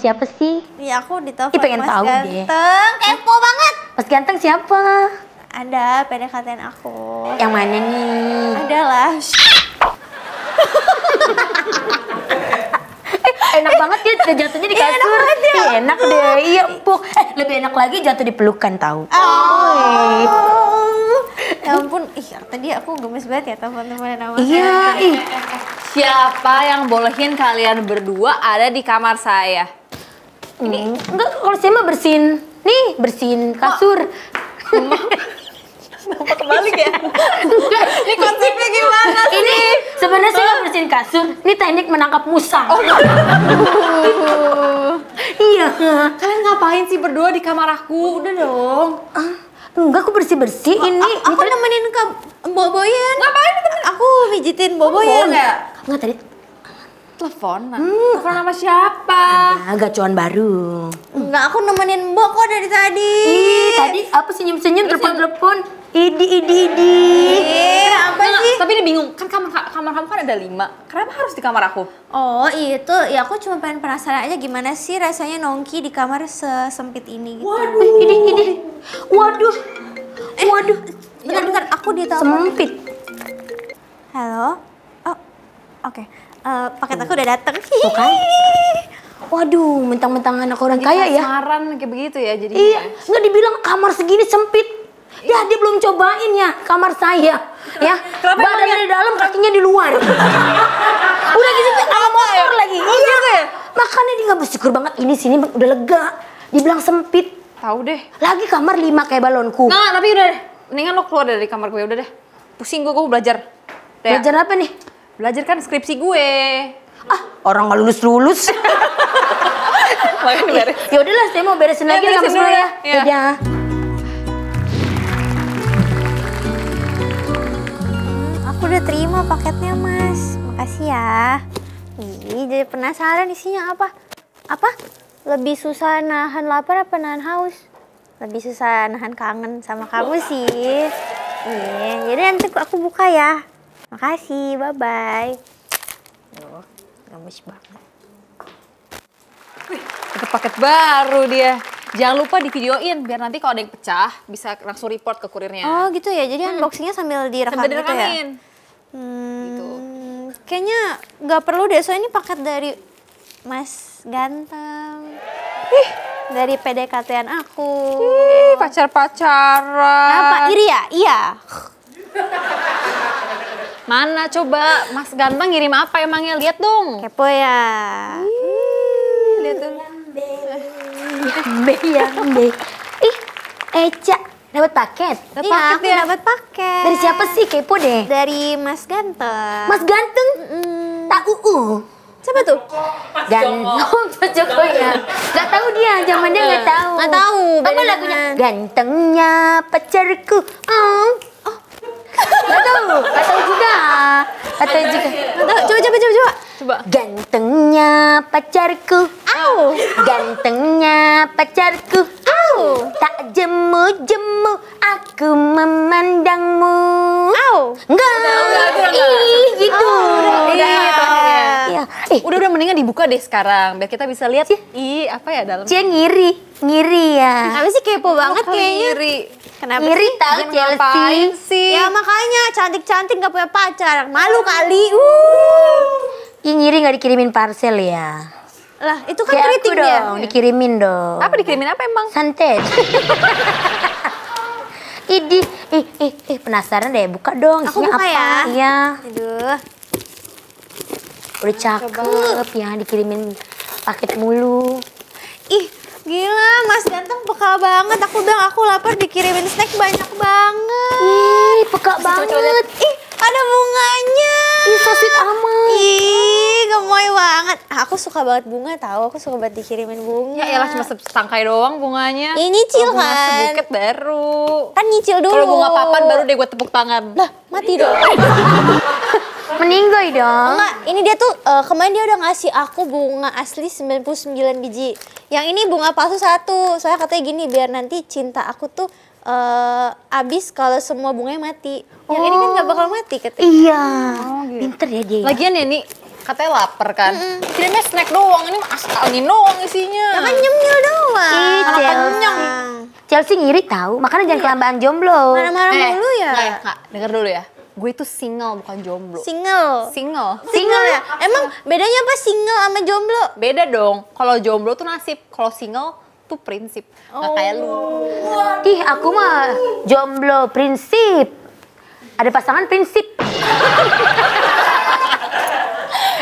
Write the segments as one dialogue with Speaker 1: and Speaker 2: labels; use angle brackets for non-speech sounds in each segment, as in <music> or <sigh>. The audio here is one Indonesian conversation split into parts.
Speaker 1: siapa sih? Iya aku ditelepon Ih, pengen mas tahu ganteng. deh. Kepo banget. Mas ganteng siapa? Ada PDKTN aku. Yang mana nih? Adalah. <laughs> Eh, enak banget dia jatuhnya di iya, kasur. Enak, ya. enak deh, iya empuk. Eh, lebih enak lagi jatuh di pelukan tahu. Oh. Ya ampun, ih tadi aku gemes banget ya teman-teman nama Iya, iya Siapa yang bolehin kalian berdua ada di kamar saya? Ini enggak kalau saya mah bersihin. Nih, bersin kasur. Oh. kebalik ya? ini konsepnya gimana sih? Ini sebenarnya saya nggak bersihin kasur. Ini teknik menangkap musang. Oh. iya. Kalian ngapain sih berdua di kamar aku? Udah dong. Ah, enggak, aku bersih-bersih ah, ini. A ah, aku kan- nemenin ke Boboyen. Ngapain temen? Aku mijitin Boboyen. Enggak, tadi Telepon? Hmm. Telepon sama siapa? Ada gacuan baru. Enggak, aku nemenin Mbok kok dari tadi. Ih, tadi apa sih senyum-senyum telepon-telepon? Idi, idi, idi. Eh, apa nah, sih? Tapi ini bingung, kan kamar, kamar kamu kan ada lima. Kenapa harus di kamar aku? Oh itu, ya aku cuma pengen penasaran aja gimana sih rasanya nongki di kamar sesempit ini gitu. Waduh. Eh, idi, idi. Waduh. Eh, Waduh. Bentar, bentar, aku di Sempit. Halo? Oh, oke. Eh, paket aku udah dateng. Tuh oh, kan? Waduh, mentang-mentang anak orang kaya ya. Saran kayak begitu ya jadi. Iya, nggak dibilang kamar segini sempit. Ya dia belum cobain ya kamar saya. Ya, Kenapa badannya ya? di dalam, kakinya di luar. <laughs> udah gitu sama motor lagi. Iya. iya, makanya dia nggak bersyukur banget ini sini udah lega. Dibilang sempit. Tahu deh. Lagi kamar lima kayak balonku. Nah, tapi udah deh. Mendingan lo keluar dari kamar gue udah deh. Pusing gue, gue belajar. Belajar apa nih? belajar kan skripsi gue. Ah, orang nggak lulus lulus. <laughs> ya udahlah, saya mau beresin ya, lagi ya, sama Ya. Dadah. ya hmm, aku udah terima paketnya, Mas. Makasih ya. Ih, jadi penasaran isinya apa? Apa? Lebih susah nahan lapar apa nahan haus? Lebih susah nahan kangen sama kamu sih. Iya, jadi nanti aku buka ya. Makasih, bye-bye. Oh, gemes banget. Wih, ada paket baru dia. Jangan lupa di videoin biar nanti kalau ada yang pecah bisa langsung report ke kurirnya. Oh gitu ya, jadi hmm. unboxingnya sambil direkam sambil gitu ya? Hmm, gitu. Kayaknya nggak perlu deh, soalnya ini paket dari Mas Ganteng. Ih, dari PDKT-an aku. Ih, pacar-pacaran. Apa? Iri ya? Iya. iya. Mana coba Mas Ganteng ngirim apa emangnya? Lihat dong. Kepo ya. lihat dong. B yang B. Ih, Eca dapat paket. Dapat iya, paket aku ya. dapat paket. Dari siapa sih kepo deh? Dari Mas Ganteng. Mas Ganteng? Mm. Tak uu. Uh, uh. Siapa tuh? Ganteng. <laughs> Oh, Mas Joko ya. Gak tau dia, zaman dia gak tau. Gak tau. Apa lagunya? Gantengnya pacarku. Oh. Tak tahu. Tak tahu juga. Tak tahu juga. Tak Cuba, cuba, cuba. Cuba. Gantengnya pacarku. Au. Gantengnya pacarku. Au. Tak jemu-jemu aku memandangmu. Au. Enggak. buka deh sekarang biar kita bisa lihat i apa ya dalam. Cie ngiri, ngiri ya. Kenapa sih kepo banget oh, kayaknya? Ngiri. Kenapa ngiri sih? tahu ngapain sih? Ya makanya cantik-cantik gak punya pacar, malu ah. kali. Uh. Ih ngiri gak dikirimin parcel ya. Lah, itu kan ya, kritik dong, dia. dikirimin dong. Apa dikirimin apa emang? Santet. <laughs> Idi, ih, ih, ih, penasaran deh, buka dong. Aku buka apa? ya. Iya. Aduh. Udah ah, cakep ya dikirimin paket mulu. Ih, gila Mas Ganteng peka banget. Aku bilang aku lapar dikirimin snack banyak banget. Ih, peka Masih banget. Coba -coba Ih, ada bunganya. Ih, so sweet amat. Ih, gemoy banget. Ah, aku suka banget bunga tahu. Aku suka banget dikirimin bunga. Ya iyalah, cuma setangkai doang bunganya. Ini nyicil bunga kan. sebuket baru. Kan nyicil dulu. Kalau bunga papan baru deh gue tepuk tangan. Lah, mati iya. dong. <laughs> meninggal dong. Enggak, ini dia tuh uh, kemarin dia udah ngasih aku bunga asli 99 biji. Yang ini bunga palsu satu. saya katanya gini biar nanti cinta aku tuh uh, eh, abis kalau semua bunganya mati. Oh. Yang ini kan gak bakal oh. mati katanya. Iya. Oh, gitu. Pinter ya dia. Lagian ya nih katanya lapar kan. Mm -mm. Kirimnya snack doang, ini angin doang isinya. Ya kan nyemil doang. Ih, kenyang. Chelsea ngiri tahu, makanya jangan iya. kelambaan jomblo. Marah-marah eh, mulu ya. Enggak, eh, Kak, denger dulu ya gue itu single bukan jomblo. Single. Single. Single, ya? ya. Emang bedanya apa single sama jomblo? Beda dong. Kalau jomblo tuh nasib, kalau single tuh prinsip. Oh. Gak kayak lu. Ih, aku mah jomblo prinsip. Ada pasangan prinsip. <laughs>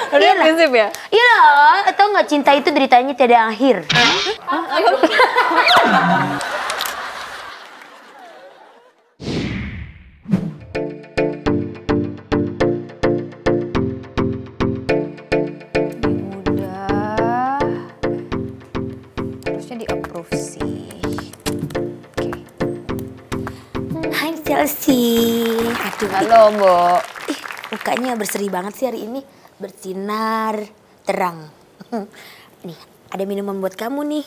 Speaker 1: Iya prinsip ya? Iya lah atau nggak cinta itu deritanya tidak akhir. Hah? Hah? <laughs> Halo, Mbok. Ih, mukanya berseri banget sih hari ini. Bersinar terang. <laughs> Nih, ada minuman buat kamu nih.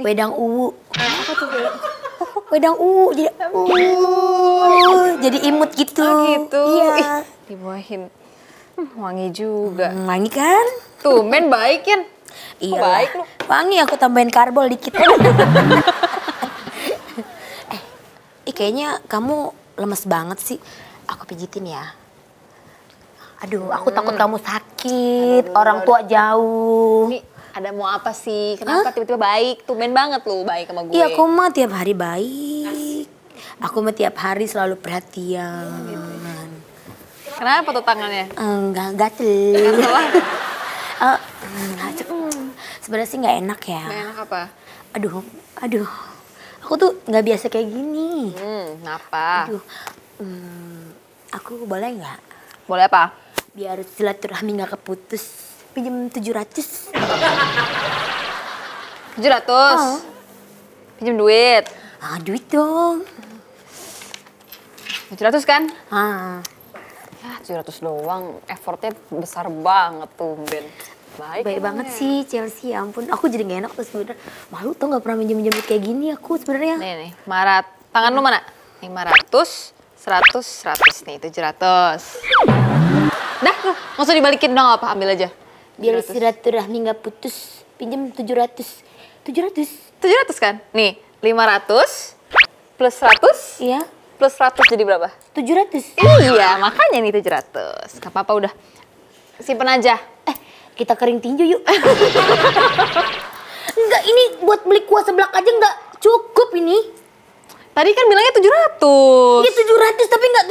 Speaker 1: Di. Wedang uwu. Apa tuh, Wedang uwu jadi uwu. Jadi imut gitu. Oh, gitu. Iya. Ih, dibuahin. Hmm, wangi juga. Hmm, wangi kan? Tuh, men baikin. Iya. Baik lu. Wangi aku tambahin karbol dikit. <laughs> <laughs> eh, eh, kayaknya kamu lemes banget sih. Aku pijitin ya. Aduh, aku hmm. takut kamu sakit, aduh, orang tua jauh. Ini ada mau apa sih? Kenapa tiba-tiba baik? Tumben banget lu baik sama gue. Iya, aku mah tiap hari baik. Aku mah tiap hari selalu perhatian. Iya, gitu ya, gitu. Kenapa tuh tangannya? Enggak, <laughs> eh, enggak tuh. Sebenarnya sih nggak enak ya. Nggak enak apa? Aduh, aduh aku tuh nggak biasa kayak gini. Hmm, kenapa? Aduh, hmm, aku boleh nggak? Boleh apa? Biar silaturahmi nggak keputus, pinjam tujuh ratus. Tujuh ratus? Oh. Pinjam duit? Ah, duit dong. Tujuh ratus kan? Ah. Ya, 700 doang, effortnya besar banget tuh, Ben. Baik, baik banget ya. sih Chelsea, ya ampun. Aku jadi gak enak tuh sebenernya Malu tau gak pernah minjem-minjem kayak gini aku sebenernya Nih, nih, Marat. Tangan lu mana? 500, seratus seratus nih, 700. Dah, gak usah dibalikin dong apa, ambil aja. 700. Biar silaturahmi gak putus, pinjem ratus tujuh ratus kan? Nih, lima ratus plus 100. Iya. Plus 100 jadi berapa? tujuh ratus Iya, makanya nih 700. Gak apa-apa udah. Simpen aja. Eh, kita kering tinju yuk. <laughs> enggak, ini buat beli kuah seblak aja enggak cukup ini. Tadi kan bilangnya 700. Iya 700 tapi enggak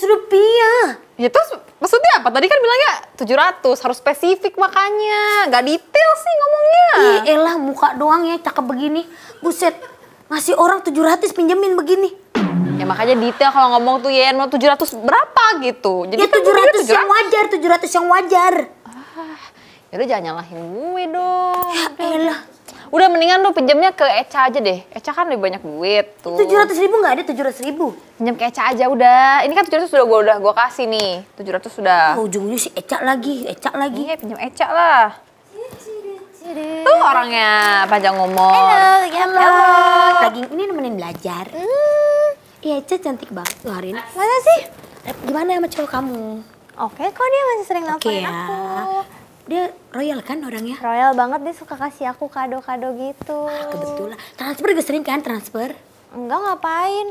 Speaker 1: 700 rupiah. Ya terus maksudnya apa? Tadi kan bilangnya 700, harus spesifik makanya. Enggak detail sih ngomongnya. Iya elah muka doang ya cakep begini. Buset, ngasih orang 700 pinjemin begini. Ya makanya detail kalau ngomong tuh ya mau 700 berapa gitu. Jadi ya 700, 700 yang wajar, 700 yang wajar. Ya udah jangan nyalahin gue dong. Ya kan. elah. Udah mendingan lu pinjamnya ke Eca aja deh. Eca kan lebih banyak duit tuh. Tujuh ratus ribu nggak ada tujuh ratus ribu. Pinjam ke Eca aja udah. Ini kan tujuh ratus sudah gue udah gue kasih nih. Tujuh ratus sudah. Oh, ah, ujungnya si Eca lagi, Eca lagi. Iya pinjam Eca lah. Tuh orangnya panjang ngomong. Halo, ya halo. Lagi ini nemenin belajar. Hmm. Iya, Eca cantik banget tuh hari ini. Mana sih? Gimana sama cowok kamu? Oke, okay, kok dia masih sering nelfonin okay, ya. aku dia royal kan orangnya? Royal banget dia suka kasih aku kado-kado gitu. Ah, kebetulan. Transfer juga sering kan transfer? Enggak ngapain.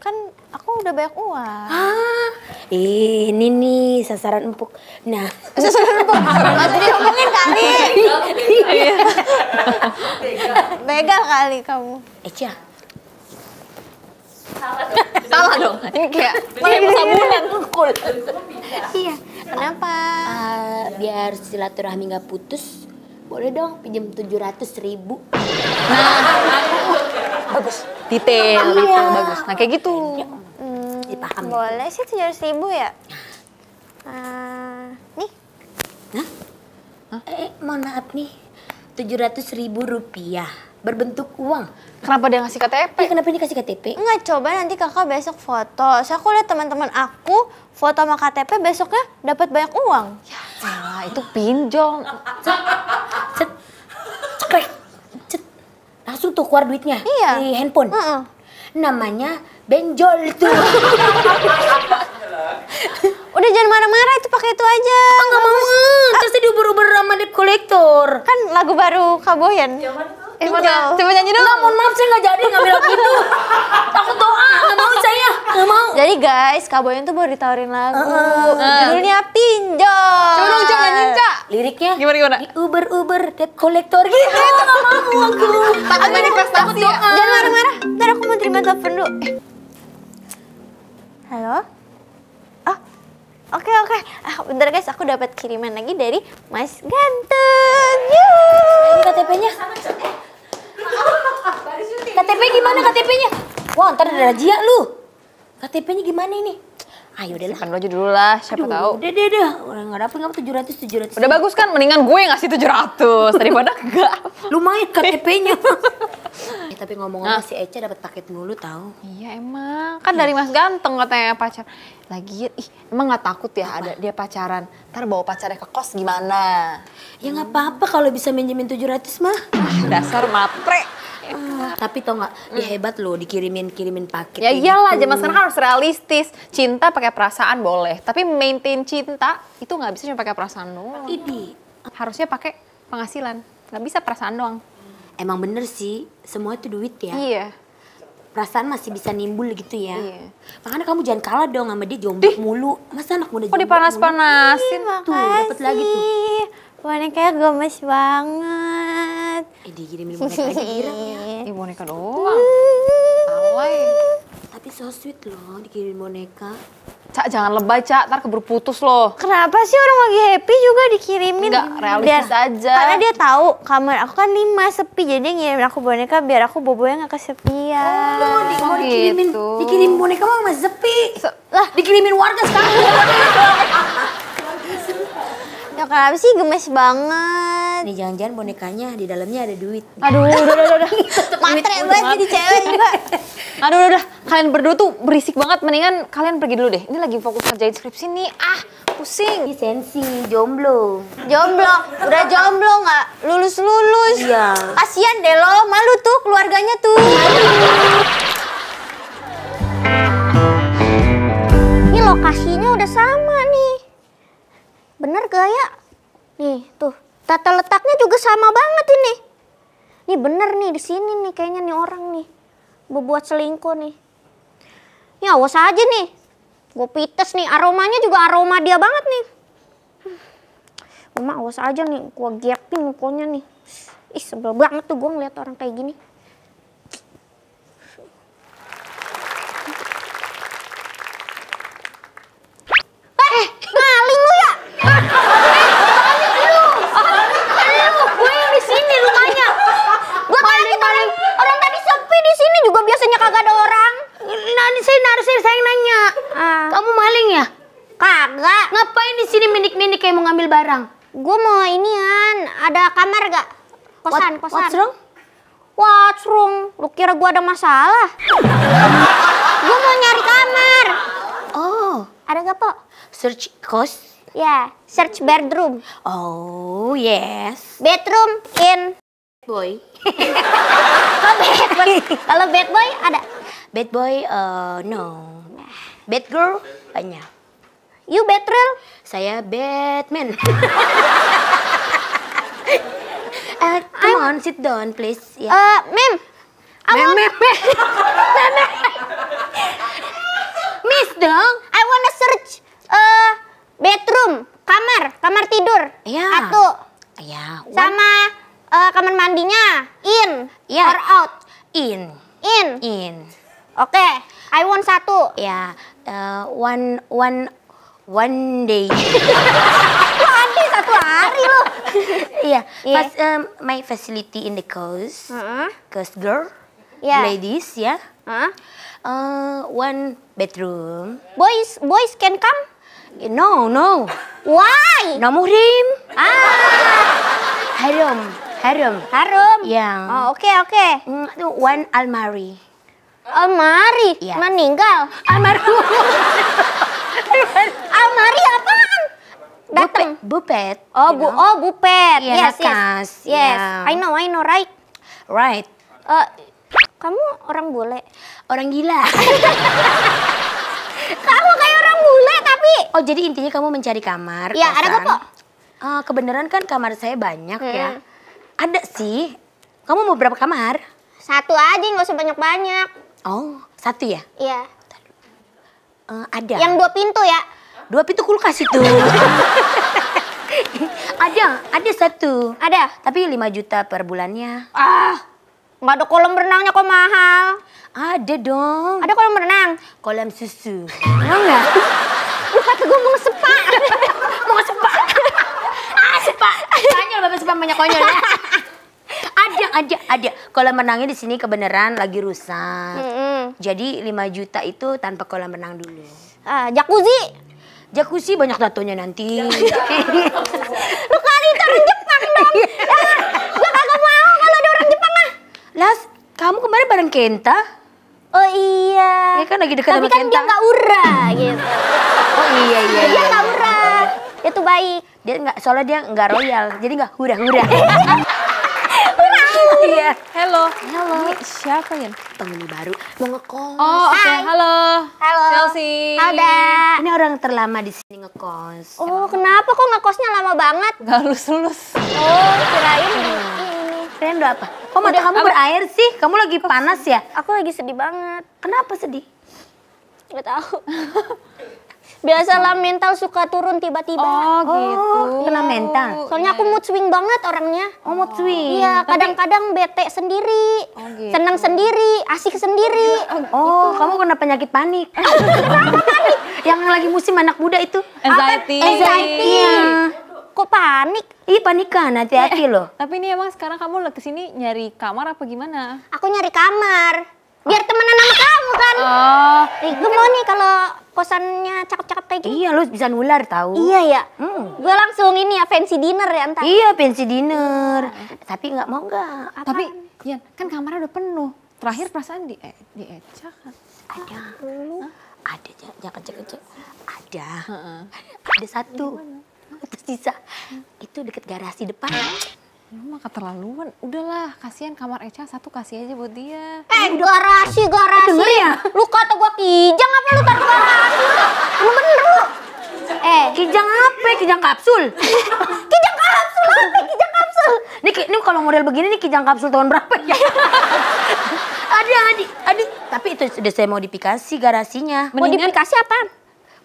Speaker 1: Kan aku udah banyak uang. Ah, ini nih sasaran empuk. Nah, <laughs> sasaran empuk. Masih <laughs> diomongin kali. Iya. Begal kali kamu. Eca.
Speaker 2: Salah dong. Salah dong. Ini kayak. paling bisa bulan.
Speaker 1: Iya. Kenapa? Uh, biar silaturahmi nggak putus, boleh dong pinjam tujuh ratus ribu. Nah, bagus, detail, iya. bagus. Nah kayak gitu. Hmm, Boleh sih tujuh ratus ribu ya. Uh, nih. Hah? Hah? Eh, mohon maaf nih, tujuh ratus ribu rupiah berbentuk uang. Kenapa dia ngasih KTP? Ya, kenapa ini kasih KTP? Enggak, coba nanti kakak besok foto. Saya aku lihat teman-teman aku foto sama KTP besoknya dapat banyak uang. Ya, salah, itu pinjol. Cet, cet, cet. Langsung tuh keluar duitnya iya. di handphone. Mm -mm. Namanya benjol tuh. <laughs> Udah jangan marah-marah itu pakai itu aja. enggak ah, mau. Ah. Terus diuber-uber sama debt kolektor. Kan lagu baru Kaboyan. Jangan Eh, mau coba nyanyi dong. Enggak, mohon maaf saya nggak jadi nggak bilang gitu. Aku doa, nggak mau saya, nggak mau. Jadi guys, Kak Boyan tuh baru ditawarin lagu. Uh, uh. Judulnya Pinjol. Coba dong Cak nyanyi Cak. Liriknya gimana gimana? Di Uber Uber debt collector gitu. Oh, nggak mau aku. Takut manifestasi ya. Jangan marah-marah. Ntar aku mau terima telepon dulu. Halo? Oke oke, ah, bentar guys, aku dapat kiriman lagi dari Mas Ganteng. Yuk. Ini KTP-nya. KTP gimana KTP-nya? Wah, ntar ada rajia lu. KTP-nya gimana ini? Ayo deh lah. Simpan aja dulu lah, siapa Aduh, tahu. Udah deh deh, orang nggak dapet nggak tujuh ratus tujuh ratus. Udah bagus kan, mendingan gue yang ngasih tujuh ratus <laughs> daripada enggak. Lumayan KTP-nya. ya, <laughs> eh, tapi ngomong-ngomong nah. si Eca dapat paket mulu tahu. Iya emang, kan dari iya. Mas Ganteng katanya pacar. Lagi ih emang gak takut ya apa? ada dia pacaran. Ntar bawa pacarnya ke kos gimana? Ya nggak hmm. apa-apa kalau bisa minjemin tujuh ratus mah. Dasar matre tapi tau nggak, hmm. ya hebat loh dikirimin kirimin paket. Ya iyalah, gitu. zaman sekarang kan harus realistis. Cinta pakai perasaan boleh, tapi maintain cinta itu nggak bisa cuma pakai perasaan doang. Idi. Harusnya pakai penghasilan, nggak bisa perasaan doang. Emang bener sih, semua itu duit ya. Iya perasaan masih bisa nimbul gitu ya. Iya. Makanya kamu jangan kalah dong sama dia jomblo Dih. mulu. Masa anak muda jomblo Oh dipanas-panasin? Tuh, dapet lagi tuh. kayak gemes banget banget. Eh, dikirimin boneka lagi, eh, boneka doang. Alay. Tapi so sweet loh dikirimin boneka. Cak, jangan lebay, Cak. Ntar keburu putus loh. Kenapa sih orang lagi happy juga dikirimin? Enggak, realistis biar, aja. Karena dia tahu kamar aku kan lima sepi. Jadi dia aku boneka biar aku bobonya gak kesepian. Oh, di, mau gitu. dikirimin, gitu. dikirimin boneka mah masih sepi. Se lah, dikirimin warga sekarang. <laughs> ya kenapa sih gemes banget nih jangan-jangan bonekanya di dalamnya ada duit. Aduh, udah, udah, udah. <laughs> Gitu, Matre banget jadi cewek juga. <laughs> Aduh, udah, udah. Kalian berdua tuh berisik banget. Mendingan kalian pergi dulu deh. Ini lagi fokus kerjain skripsi nih. Ah, pusing. Ini sensi, jomblo. Jomblo? Udah jomblo nggak? Lulus-lulus. Iya. Kasian deh lo, malu tuh keluarganya tuh. Ini lokasinya udah sama nih. Bener gak ya? Nih, tuh. Tata letaknya juga sama banget ini. Ini bener nih di sini nih kayaknya nih orang nih. Berbuat selingkuh nih. Ya awas aja nih. Gue pites nih aromanya juga aroma dia banget nih. Gue hmm. awas aja nih gue gapin mukanya nih. Ih sebel banget tuh gue ngeliat orang kayak gini. sini juga biasanya kagak ada orang. Nanti saya harusnya saya nanya. Uh. Kamu maling ya? Kagak. Ngapain di sini minik-minik kayak mau ngambil barang? Gue mau ini kan, ada kamar gak? Kosan, What, kosan. What's wrong? What's wrong? Lu kira gue ada masalah? gue mau nyari kamar. Oh, ada gak, Pak? Search kos? Ya, yeah, search bedroom. Oh, yes. Bedroom in boy. <laughs> Kalau bad boy ada. Bad boy uh, no. Bad girl banyak. You bad girl? Saya Batman. uh, <laughs> come I'm... on, sit down please. Yeah. Uh, mem, mem, mem. mem. Miss dong, I wanna search uh, bedroom, kamar, kamar tidur. Yeah. Satu. Yeah. Sama uh, kamar mandinya in yeah. or out? In. In. In. Oke, okay. I want satu. Ya, yeah. uh, one one one day. mandi <laughs> satu hari lo Iya, yeah. Iya. yeah. my facility in the coast, uh -huh. coast girl, yeah. ladies ya. Yeah. Uh -huh. uh, one bedroom. Boys, boys can come. No, no. Why? No muhrim. Ah, haram. Harum. Harum. Yang. Oh oke okay, oke. Okay. Mm, one almari. Almari. Ya. Meninggal. Almarhum. <laughs> almari apa Datang. Bupet. Oh bu know? oh bupet. Yeah, yes yes. Yes. Yeah. I know I know right. Right. Uh, kamu orang bule. Orang gila. <laughs> kamu kayak orang bule tapi. Oh jadi intinya kamu mencari kamar. Iya ada kok. Uh, eh, kebenaran kan kamar saya banyak ya. hmm. ya ada sih. Kamu mau berapa kamar? Satu aja, nggak usah banyak-banyak. Oh, satu ya? Iya. Uh, ada. Yang dua pintu ya? Dua pintu kulkas itu. <laughs> ada, ada satu. Ada? Tapi lima juta per bulannya. Ah, nggak ada kolam renangnya kok mahal. Ada dong. Ada kolam renang? Kolam susu. Enggak enggak? Lu kata gue mau sepak. <laughs> tanya Konyol Bapak suka banyak ya. <laughs> ada ada ada kolam renangnya di sini kebenaran lagi rusak mm -hmm. jadi 5 juta itu tanpa kolam renang dulu Uh, jacuzzi jacuzzi banyak tatonya nanti <laughs> lu <laughs> kali itu orang Jepang dong iya. ya, gua kagak mau kalau ada orang Jepang lah Las kamu kemarin bareng Kenta Oh iya. Ya kan lagi dekat Tapi kan Kenta. dia nggak ura gitu. Oh iya iya. Dia iya. nggak iya. ura. Itu baik dia nggak soalnya dia nggak royal jadi nggak hura oh. <laughs> hura Iya. Halo. Hello. Ini siapa ya? Penghuni baru mau ngekos. Oh, oke. Okay. Halo. Halo. Chelsea. Ada. Ini orang terlama di sini ngekos. Oh, kenapa kok ngekosnya lama banget? Gak lulus-lulus. Oh, kirain ini Kalian udah apa? Kok mata kamu berair sih? Kamu lagi panas ya? Aku lagi sedih banget. Kenapa sedih? Gak tahu. <laughs> biasalah oh. mental suka turun tiba-tiba. Oh, gitu. Oh. Kena mental. Soalnya aku iya, iya. mood swing banget orangnya. Oh, mood swing. Iya, kadang-kadang bete sendiri. Oh, gitu. Senang sendiri, asik sendiri. Oh, gitu. Oh, kamu kena penyakit <laughs> panik. Yang lagi musim anak muda itu. Anxiety. Apa? Anxiety. Iya. iya. Kok panik? Ih panikan, hati-hati eh, eh. loh. Tapi ini emang sekarang kamu kesini nyari kamar apa gimana? Aku nyari kamar biar temenan sama kamu kan. Oh. Eh, gue mau nih kalau kosannya cakep-cakep kayak gitu. Iya, lu bisa nular tahu. Iya ya. Hmm. Gue langsung ini ya fancy dinner ya entar. Iya, fancy dinner. Hmm. Tapi nggak mau nggak. Tapi Yan, kan kamarnya udah penuh. Terakhir perasaan di eh, di Eca kan? Ada. Hah? ada jangan jangan Ada. Ada satu. Terus sisa. Itu deket garasi depan. Lu ya mah keterlaluan. Udahlah, kasihan kamar Echa satu kasih aja buat dia. Eh, garasi, garasi. Eh, denger ya? Lu kata gua kijang apa lu taruh garasi? Lu bener lu. Eh, kijang apa? Kijang kapsul. <laughs> kijang kapsul apa? Kijang kapsul. Ini, ini kalau model begini nih kijang kapsul tahun berapa ya? ada, ada, ada. Tapi itu sudah saya modifikasi garasinya. Mendingan... Modifikasi apa?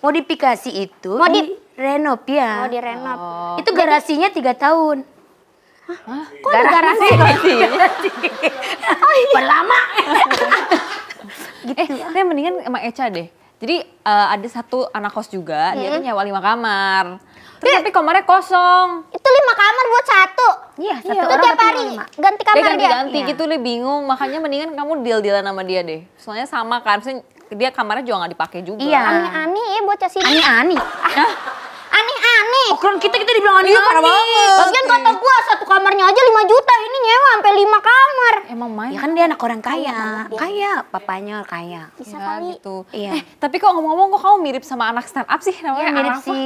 Speaker 1: Modifikasi itu Modif... renov ya. Oh, di renov. Oh. Itu garasinya tiga tahun. Hah? Kok garasi? Garasi. oh, iya. Berlama. Eh, gitu. Eh, saya mendingan sama Eca deh. Jadi eh, ada satu anak kos juga, dia tuh hmm. nyewa lima kamar. Terus tapi kamarnya kosong. Itu lima kamar buat satu. Iya, satu iya, itu tiap hari ganti kamar dia. Ganti-ganti Ganti iya. gitu lebih bingung, makanya mendingan kamu deal-dealan sama dia deh. Soalnya sama kan, dia kamarnya juga nggak dipakai juga. Iya. Ani-ani ya buat casi. Ani-ani. Omikron oh, kita kita dibilang aneh. Iya, parah banget. Bagian kata iya. gua satu kamarnya aja 5 juta, ini nyewa sampai 5 kamar. Emang main. Ya kan dia anak orang kaya. Iya, kaya, papanya kaya. Bisa ya, kali. Gitu. Iya. Eh, tapi kok ngomong-ngomong kok kamu mirip sama anak stand up sih namanya? Iya, ah, ya, mirip si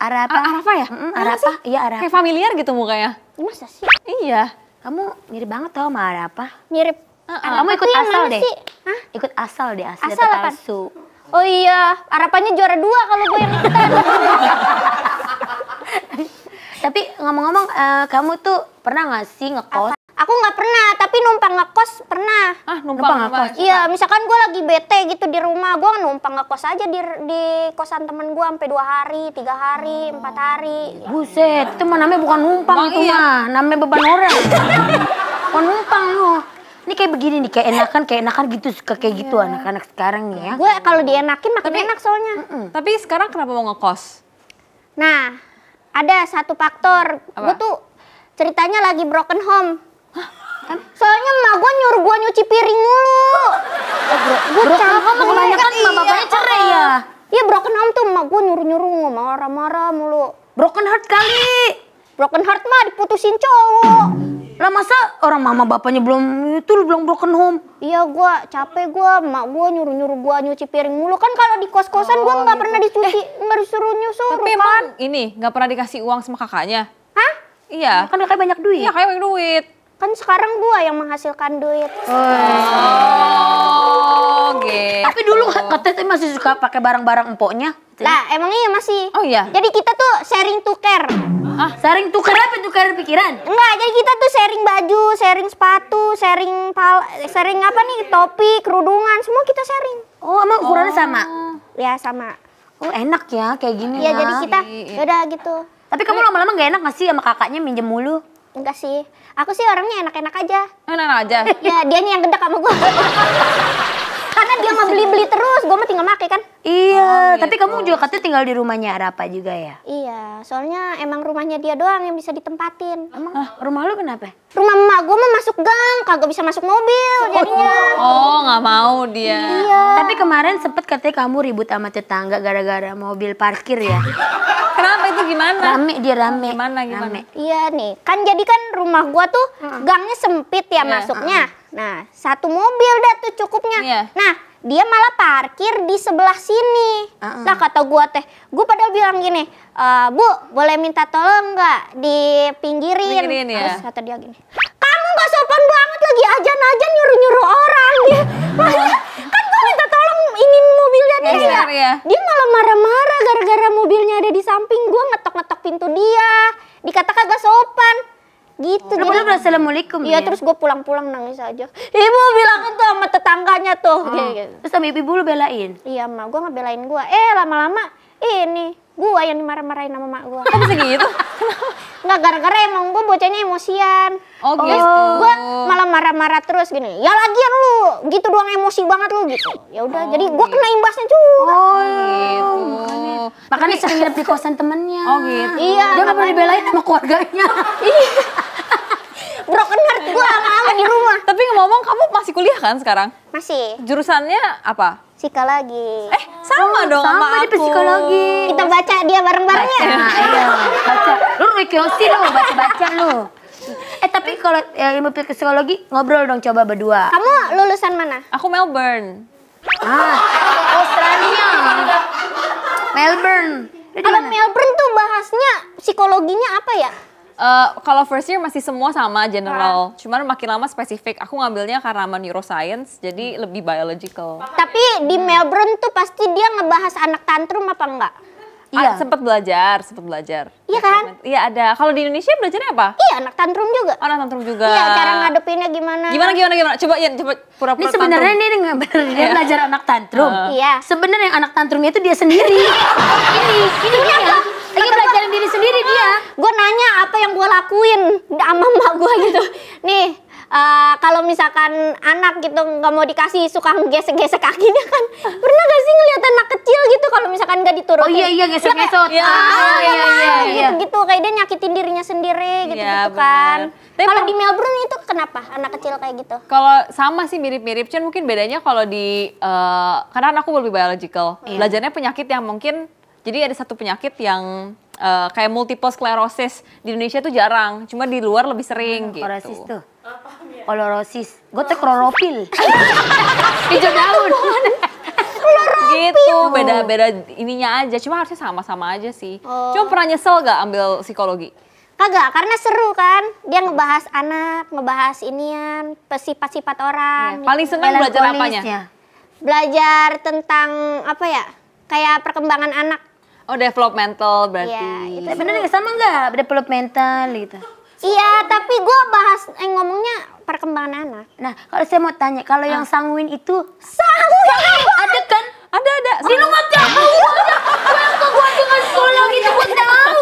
Speaker 1: Arapa. Arafa ya? Mm -mm, Arafa. Iya, Arapa. Kayak familiar gitu mukanya. Ya, masa sih? Iya. Kamu mirip banget tau sama Arafa. Mirip. Uh Kamu ikut asal deh. Sih? Hah? Ikut asal deh, asal, asal palsu. Oh iya, harapannya juara dua kalau gue yang ikutan. <laughs> Tapi ngomong-ngomong, uh, kamu tuh pernah gak sih ngekos? Apa? Aku gak pernah, tapi numpang ngekos pernah. Ah, numpang, numpang ngekos? Iya, misalkan gue lagi bete gitu di rumah, gue numpang ngekos aja di, di kosan temen gue sampai dua hari, tiga hari, oh. empat hari. Buset, itu mah namanya bukan numpang Bang, iya. mah, namanya beban orang. Kok numpang lu. Ini kayak begini nih, kayak enakan, kayak enakan gitu, suka kayak yeah. gitu iya. anak-anak sekarang ya. Gue kalau dienakin makin tapi, enak soalnya. Mm -mm. Tapi sekarang kenapa mau ngekos? Nah, ada satu faktor. Gue tuh ceritanya lagi broken home. Hah? Soalnya emak gue nyuruh gue nyuci piring mulu. Oh, bro, gue capek. Gue kebanyakan kan, emak iya, bapaknya cerai ya? Iya broken home tuh emak gue nyuruh-nyuruh marah-marah mulu. Broken heart kali broken heart mah diputusin cowok. Lah masa orang mama bapaknya belum itu lu belum broken home? Iya gua capek gua, mak gua nyuruh-nyuruh gua nyuci piring mulu kan kalau di kos-kosan oh, gua nggak gitu. pernah dicuci, eh, nggak eh, disuruh nyusur. Tapi kan? ini nggak pernah dikasih uang sama kakaknya? Hah? Iya. Kan kakak banyak duit. Iya, kakak banyak duit kan sekarang gua yang menghasilkan duit. Oh, oke. Gitu. Okay. Tapi dulu katanya eh, masih suka pakai barang-barang empoknya. Lah, emang iya masih. Oh iya. Jadi kita tuh sharing tuker. Ah, sharing tuker apa tuker pikiran? Enggak, jadi kita tuh sharing baju, sharing sepatu, sharing pal sharing apa nih, topi, kerudungan, semua kita sharing. Oh, emang ukurannya oh. sama? Ya, sama. Oh, enak ya kayak gini. Iya, jadi ya. kita iya, iya. udah gitu. Tapi kamu lama-lama gak enak gak sih sama kakaknya minjem mulu? Enggak sih. Aku sih orangnya enak-enak aja. Enak-enak aja? ya, dia nih yang gede sama gue. <laughs> dia mau beli-beli terus, gue mau tinggal pakai kan. Iya, oh, gitu. tapi kamu juga katanya tinggal di rumahnya apa juga ya? Iya, soalnya emang rumahnya dia doang yang bisa ditempatin. Emang Hah, rumah lu kenapa? Rumah emak gue mah masuk gang, kagak bisa masuk mobil jadinya. Oh, oh, oh nggak oh, mau dia. Iya. Tapi kemarin sempet katanya kamu ribut sama tetangga gara-gara mobil parkir ya? Kenapa itu gimana? Rame dia rame. Gimana gimana? Rame. Iya nih, kan jadi kan rumah gue tuh gangnya sempit ya yeah. masuknya. Nah, satu mobil dah tuh cukupnya. Iya. Nah, dia malah parkir di sebelah sini. Uh -uh. Nah kata gue teh, gue pada bilang gini, e, Bu boleh minta tolong nggak di Pinggirin, ya? Terus kata dia gini, kamu nggak sopan banget lagi aja aja nyuruh-nyuruh orang. Dia, kan gue minta tolong ini mobilnya dia. Ya, ya. Dia malah marah-marah gara-gara mobilnya ada di samping gue ngetok-ngetok pintu dia. dikatakan gak sopan gitu lu bilang assalamualaikum iya ya? terus gue pulang-pulang nangis aja ibu bilang tuh sama tetangganya tuh oh. gitu, terus sama ibu lu belain iya ma gue nggak belain gue eh lama-lama ini gue yang dimarah-marahin sama mak gue kok bisa gitu <laughs> nggak gara-gara emang gue bocahnya emosian oh gitu oh. gue malah marah-marah terus gini ya lagian lu gitu doang emosi banget lu gitu ya udah oh, jadi gue kena imbasnya juga oh, oh gitu makanya, sering nginep di kosan temennya oh gitu iya dia nggak pernah dibelain sama keluarganya <laughs> iya broken heart gue eh, lama-lama di rumah. Eh, tapi ngomong kamu masih kuliah kan sekarang? Masih. Jurusannya apa? Psikologi. Eh, sama oh, dong sama, sama aku. psikologi. Kita baca dia bareng-bareng ya. Iya, baca. Lu rekiosi lu, baca-baca lu. Eh tapi kalau ya, ilmu psikologi ngobrol dong coba berdua. Kamu lulusan mana? Aku Melbourne. Ah, Australia. Melbourne. Kalau Melbourne tuh bahasnya psikologinya apa ya? Uh, kalau first year masih semua sama general, Nah. cuman makin lama spesifik. Aku ngambilnya karena sama neuroscience, jadi hmm. lebih biological. Tapi ya? di Melbourne tuh pasti dia ngebahas anak tantrum apa enggak? Ah, iya. Ah, sempat belajar, sempat belajar. Iya kan? Iya ada. Kalau di Indonesia belajarnya apa? Iya, anak tantrum juga. Oh, anak tantrum juga. Iya, cara ngadepinnya gimana? Gimana gimana gimana? Coba ya, coba pura-pura. Ini sebenarnya ini nggak dia iya. belajar anak tantrum. Uh. Iya. Sebenarnya anak tantrumnya itu dia sendiri. <laughs> Oh, iya. ini, ini, ini, ini, lagi iya, belajarin diri sendiri dia gue nanya apa yang gue lakuin sama mbak gue gitu nih Uh, kalau misalkan anak gitu nggak mau dikasih suka gesek-gesek kakinya kan pernah gak sih ngeliat anak kecil gitu kalau misalkan nggak diturutin oh iya iya, iya gesek-gesek Iya, ah, iya, iya, iya, iya. gitu gitu kayak dia nyakitin dirinya sendiri gitu ya, gitu kan kalau di Melbourne itu kenapa anak kecil kayak gitu kalau sama sih mirip-mirip cuman mungkin bedanya kalau di uh, karena anakku lebih biological iya. belajarnya penyakit yang mungkin jadi ada satu penyakit yang uh, kayak multiple sclerosis di Indonesia tuh jarang, cuma di luar lebih sering gitu. Orasis tuh. Olorosis. Gue teh klorofil, <laughs> Hijau daun. gitu beda-beda ininya aja cuma harusnya sama-sama aja sih oh. cuma pernah nyesel gak ambil psikologi Kagak, karena seru kan. Dia ngebahas anak, ngebahas inian, sifat-sifat orang. Ya, paling senang belajar apanya? Belajar tentang apa ya? Kayak perkembangan anak Oh developmental berarti. Iya, itu bener nggak sama nggak developmental gitu? Iya, tapi gue bahas eh, ngomongnya perkembangan anak. Nah, kalau saya mau tanya, kalau ah. yang sanguin itu sanguin ada kan? Ada ada. lu nggak tahu. Kenapa gue dengan sekolah gitu gue tahu?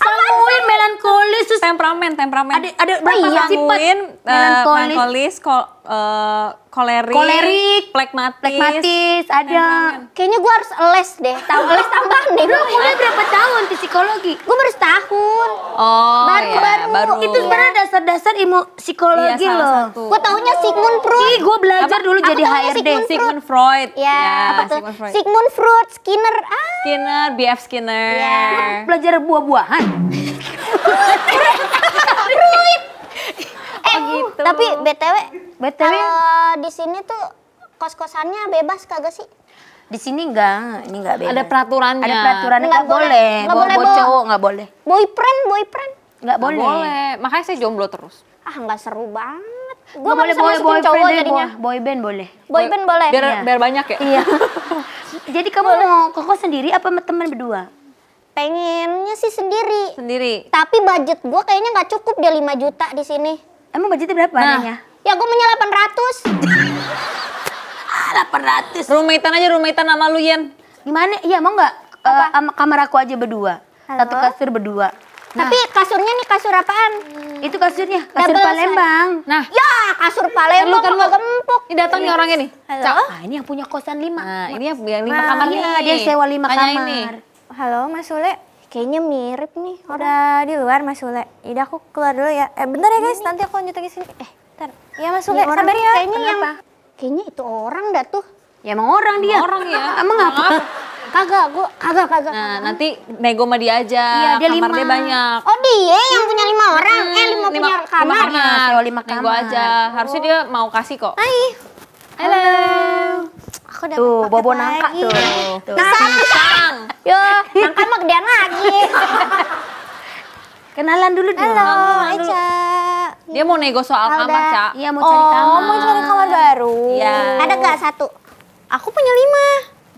Speaker 1: Sanguin melankolis, temperamen, temperamen. Ada ada berapa oh, iya. sifat? Eh, melankolis, uh, melankolis kol, uh, kolerik, kolerik, plekmatis, plekmatis ada. Kayaknya gue harus les deh, tahu les tambahan deh. Lu mulai berapa tahun di psikologi? Gue baru setahun. Oh, baru, iya, baru. baru. Itu sebenarnya dasar-dasar ilmu psikologi iya, loh. Gue taunya Sigmund Freud. Gue belajar Apa? dulu apa jadi HRD. Sigmund, Sigmund Freud. Ya, ya Apa tuh? Sigmund Freud. Sigmund Freud, Skinner. Ah. Skinner, BF Skinner. Ya. belajar buah-buahan. <laughs> Eh, oh, gitu. Tapi BTW, BTW di sini tuh kos-kosannya bebas kagak sih? Di sini enggak, ini enggak bebas. Ada peraturannya. Ada peraturannya enggak boleh. Enggak boleh, bawa cowok enggak boleh. Boyfriend, boyfriend. Enggak boleh. boleh. Makanya saya jomblo terus. Ah, enggak seru banget. gua boleh boy, boy cowok boyband jadinya. Boy, boy boleh. Boy band boleh. Biar, iya. biar banyak ya. Iya. <laughs> Jadi kamu boleh. mau koko sendiri apa teman berdua? Pengennya sih sendiri. Sendiri. Tapi budget gua kayaknya nggak cukup dia 5 juta di sini. Emang budgetnya berapa nah. adanya? Ya gue punya 800. 800. Rumahitan aja rumahitan, sama lu Yen. Gimana? Iya mau nggak? Uh, kamar aku aja berdua. Halo? Satu kasur berdua. Nah. Tapi kasurnya nih kasur apaan? Hmm. Itu kasurnya, kasur Double Palembang. Nah. Ya, kasur Palembang kan, kan gempuk. Ini datang nih orangnya nih. Halo. Nah, ini yang punya kosan lima. Nah, ini yang, lima nah, kamar iya, nih. dia sewa lima Tanya kamar. Ini. Halo, Mas Sule. Kayaknya mirip nih. Udah di luar Mas Ule. Yaudah aku keluar dulu ya. Eh bentar ya guys, ini, nanti aku lanjut lagi sini. Eh, bentar. Ya Mas Ule, ya, sabar ya. Kayaknya yang Kayaknya itu orang dah tuh. Ya emang orang dia. Emang orang ya. <laughs> emang apa? Kagak, gua kagak kagak. Nah, nanti nego sama dia aja. Iya, dia kamar lima. dia banyak. Oh, dia yang punya lima orang. Hmm, eh, lima, lima punya kamar. Lima kamar. Lima kamar. Nego aja. Harusnya dia mau kasih kok. Hai. Halo. Aku dapat tuh, bobo nangka lagi. tuh. tuh. Pisang, pisang. Yo, nangka mah gedean lagi. <laughs> Kenalan dulu dong. Halo, Eca. Dia mau nego soal Alda. kamar, Ca. Iya, mau cari oh, kamar. Oh, mau cari kamar baru. Iya. Ada gak satu? Aku punya lima.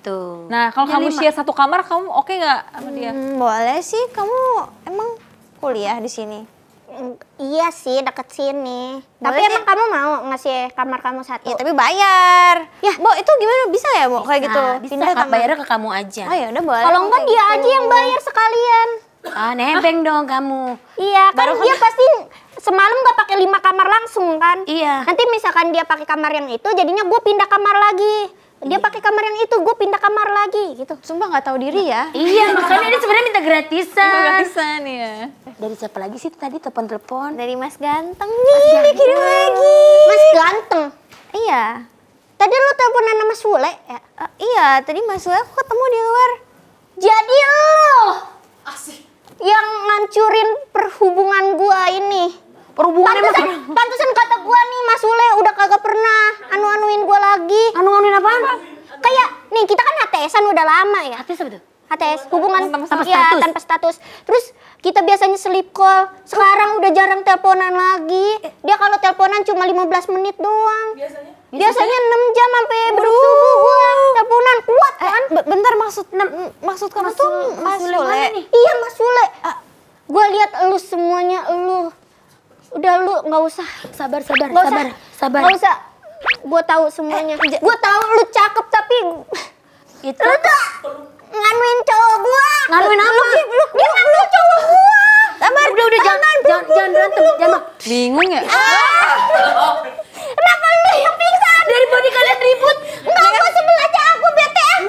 Speaker 1: Tuh. Nah, kalau kamu lima. share satu kamar, kamu oke okay gak sama dia? Hmm, boleh sih, kamu emang kuliah di sini? Iya sih deket sini. Boleh tapi sih. emang kamu mau ngasih kamar kamu satu? Iya tapi bayar. Ya, Bo, itu gimana bisa ya, Bo? Kayak gitu. Bisa, Pindah kamar. bayarnya ke kamu aja. Oh, ya udah boleh. Kalau enggak dia aja gitu. yang bayar sekalian. Ah, nebeng ah. dong kamu. Iya, kan Baru dia pasti semalam gak pakai lima kamar langsung kan? Iya. Nanti misalkan dia pakai kamar yang itu, jadinya gue pindah kamar lagi dia pakai kamar yang itu gue pindah kamar lagi gitu sumpah nggak tahu diri ya nah, iya <laughs> makanya ini sebenarnya minta gratisan minta gratisan ya dari siapa lagi sih tadi telepon telepon dari mas ganteng nih dikirim lagi mas ganteng iya tadi lo teleponan sama Sule ya uh, iya tadi mas Sule aku ketemu di luar jadi lo asik yang ngancurin perhubungan gua ini Perhubungannya pantesan, pantesan kata gua nih Mas Sule udah kagak pernah anu-anuin gua lagi. Anu-anuin apa? Kayak nih kita kan HTSan udah lama ya. HTS apa tuh? HTS hubungan tanpa iya, status. Ya, tanpa status. Terus kita biasanya sleep call. Sekarang udah jarang teleponan lagi. Eh. Dia kalau teleponan cuma 15 menit doang. Biasanya Biasanya 6 jam sampai bersubuh gua teleponan kuat eh, kan? Eh, bentar maksud maksud kamu tuh Mas Sule. Iya Mas Sule. Uh, ah. gua lihat elu semuanya elu. Udah lu nggak usah sabar sabar gak sabar usah. sabar. Nggak usah. Gue tahu semuanya. Eh, gue tahu lu cakep tapi itu lu tuh nganuin cowok gua. Nganuin apa? Lu, lu, dia lu, lu cowok gua. Sabar. Udah udah jangan jangan jangan jangan jangan. jangan jangan jangan jangan Bingung ya? Ah. Kenapa lu yang pingsan? Daripada kalian ribut. nggak mau sebelah aja aku jangan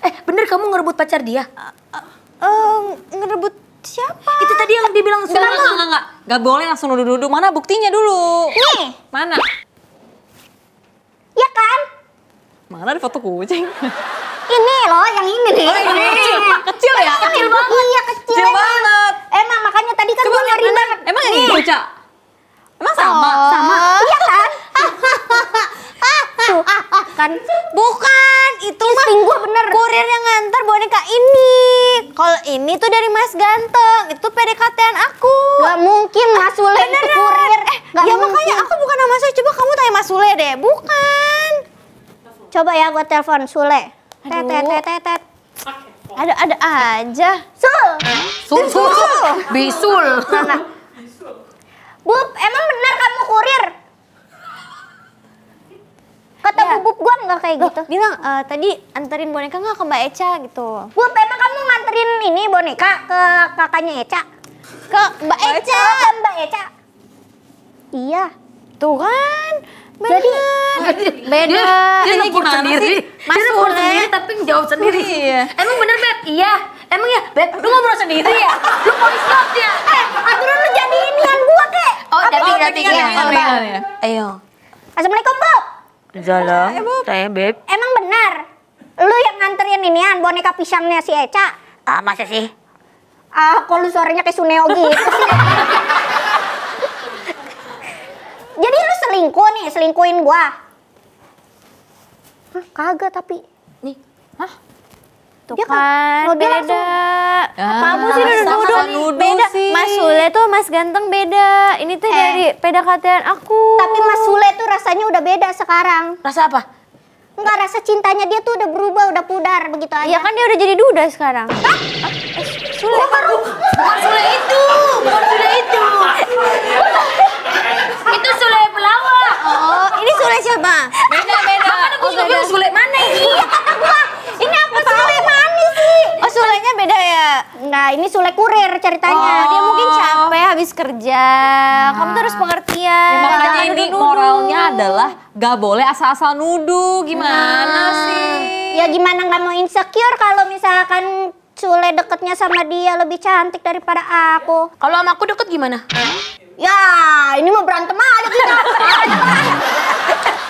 Speaker 1: Eh, bener kamu ngerebut pacar dia? jangan eh, jangan ngerebut siapa? tadi yang dibilang enggak, enggak, enggak, enggak, enggak. boleh langsung duduk-duduk. Mana buktinya dulu? Nih. Mana? Ya kan? Mana ada foto kucing? ini loh, yang ini nih. Oh, ini. Kecil, kecil ya? Kecil banget. Iya, kecil, kecil banget. Emang makanya tadi kan gue nyari banget. Emang yang ini, Cak? Emang sama? Oh. Sama. Iya kan? Tuh. <laughs> kan bukan itu iya, mah bener kurir yang nganter boneka ini kalau ini tuh dari Mas Ganteng itu pdkt aku gak mungkin Mas Sule kurir eh gak ya mungkin. makanya aku bukan sama Sule coba kamu tanya Mas Sule deh bukan coba ya gue telepon Sule tet ada ada aja Sul
Speaker 2: Sul Sul Bisul
Speaker 1: Mana? Nah. emang benar kamu kurir? Kata ya. bubuk gue nggak kayak Loh, gitu. Bilang e, tadi anterin boneka nggak ke Mbak Eca gitu. Bu, emang kamu nganterin ini boneka ke kakaknya Eca? Ke Mbak Eca. Ke Mbak Eca. Iya. Tuh kan. Bener. Jadi beda. Dia, iya, gitu dia, sendiri. Masuk dia kan? sendiri tapi jawab sendiri. Iya. Emang bener Beb? Iya. Emang ya, Beb, lu ngobrol sendiri ya? Lu mau stop ya? Eh, aturan lu jadi inian gua kek. Oh, jadi oh, ya? ya. Ayo. Assalamualaikum, Bob. Zalam, saya eh, Beb. Emang benar? Lu yang nganterin ini an boneka pisangnya si Eca? Ah, masa sih? Ah, kok lu suaranya kayak Suneo gitu <laughs> Jadi lu selingkuh nih, selingkuhin gua. Hah, kagak tapi. Nih, hah? Tuh dia kan, kan beda. ah, Kamu sih udah duduk beda. Sih. Mas Sule tuh Mas Ganteng beda. Ini tuh eh. dari pedakatian aku. Tapi Mas Sule tuh rasanya udah beda sekarang. Rasa apa? Enggak, rasa cintanya dia tuh udah berubah, udah pudar begitu aja. ya kan dia udah jadi duda sekarang. Hah? Eh, Sule. Oh, baru. Sule itu. disulek kurir ceritanya. Oh. Dia mungkin oh. capek habis kerja. Nah. Kamu terus pengertian. Ya, makanya ini moralnya adalah gak boleh asal-asal nuduh. Gimana nah. sih? Ya gimana nggak mau insecure kalau misalkan Sule deketnya sama dia lebih cantik daripada aku. Kalau sama aku deket gimana? Ya, ini mau berantem aja kita. <laughs>